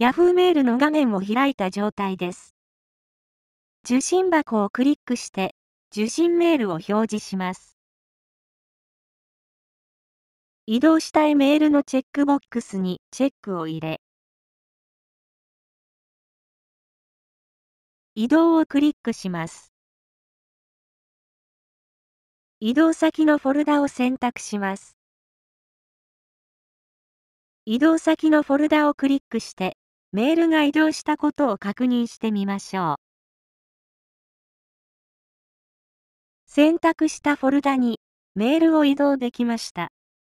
Yahoo メールの画面を開いた状態です。受信箱をクリックして、受信メールを表示します。移動したいメールのチェックボックスにチェックを入れ、移動をクリックします。移動先のフォルダを選択します。移動先のフォルダをクリックして、メールが移動したことを確認してみましょう。選択したフォルダにメールを移動できました。